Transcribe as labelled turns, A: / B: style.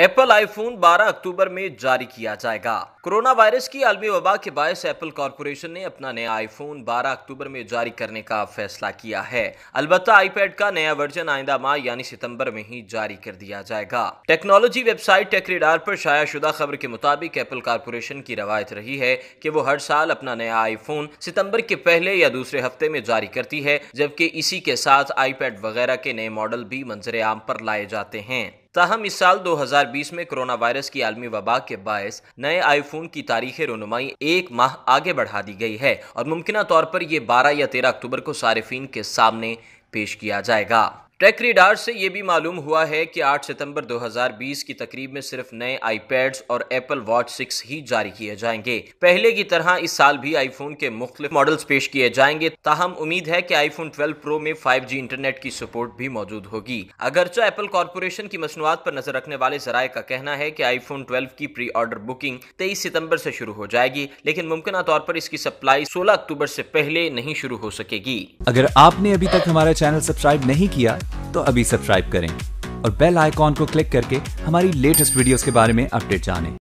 A: Apple iPhone 12 अक्टूबर में जारी किया जाएगा कोरोना वायरस की आलमी वबा के बायस एप्पल कॉरपोरेशन ने अपना नया आईफोन 12 अक्टूबर में जारी करने का फैसला किया है अलबत्त आईपैड का नया वर्जन आइंदा माह यानी सितंबर में ही जारी कर दिया जाएगा टेक्नोलॉजी वेबसाइट टेक्रेडार पर शुदा खबर के मुताबिक एप्पल कॉरपोरेशन की रवायत रही है कि वो हर साल अपना नया आईफोन सितंबर के पहले या दूसरे हफ्ते में जारी करती है जबकि इसी के साथ आईपैड वगैरह के नए मॉडल भी मंजर आम पर लाए जाते हैं ताहम इस साल 2020 में कोरोना वायरस की आलमी वबा के बायस नए आईफोन की तारीख रनुमाई एक माह आगे बढ़ा दी गई है और मुमकिन तौर पर यह बारह या तेरह अक्टूबर को सार्फिन के सामने पेश किया जाएगा ट्रैक रीडार से ये भी मालूम हुआ है कि 8 सितंबर 2020 की तकरीब में सिर्फ नए आईपैड्स और एप्पल वॉच सिक्स ही जारी किए जाएंगे पहले की तरह इस साल भी आईफोन के मुख्तलिफ मॉडल्स पेश किए जाएंगे ताहम उम्मीद है की आई फोन ट्वेल्व प्रो में फाइव जी इंटरनेट की सपोर्ट भी मौजूद होगी अगरचा एप्पल कॉरपोरेशन की मसनूआत पर नजर रखने वाले जराये का कहना है की आई फोन ट्वेल्व की प्री ऑर्डर बुकिंग तेईस सितम्बर ऐसी शुरू हो जाएगी लेकिन मुमकिन तौर पर इसकी सप्लाई सोलह अक्टूबर ऐसी पहले नहीं शुरू हो सकेगी
B: अगर आपने अभी तक हमारा चैनल सब्सक्राइब नहीं किया तो अभी सब्सक्राइब करें और बेल आइकॉन को क्लिक करके हमारी लेटेस्ट वीडियोस के बारे में अपडेट जानें।